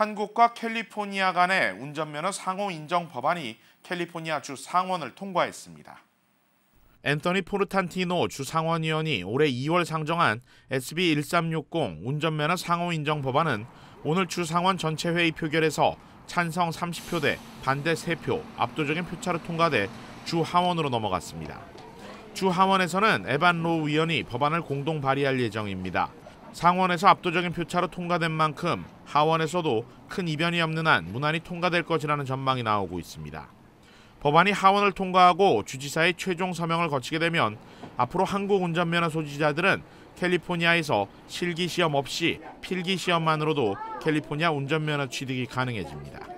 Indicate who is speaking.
Speaker 1: 한국과 캘리포니아 간의 운전면허 상호 인정 법안이 캘리포니아 주 상원을 통과했습니다. 앤터니 포르탄티노 주 상원의원이 올해 2월 상정한 SB 1360 운전면허 상호 인정 법안은 오늘 주 상원 전체 회의 표결에서 찬성 30표 대 반대 3표 압도적인 표차로 통과돼 주 하원으로 넘어갔습니다. 주 하원에서는 에반 로우 의원이 법안을 공동 발의할 예정입니다. 상원에서 압도적인 표차로 통과된 만큼 하원에서도 큰 이변이 없는 한 무난히 통과될 것이라는 전망이 나오고 있습니다. 법안이 하원을 통과하고 주지사의 최종 서명을 거치게 되면 앞으로 한국 운전면허 소지자들은 캘리포니아에서 실기 시험 없이 필기 시험만으로도 캘리포니아 운전면허 취득이 가능해집니다.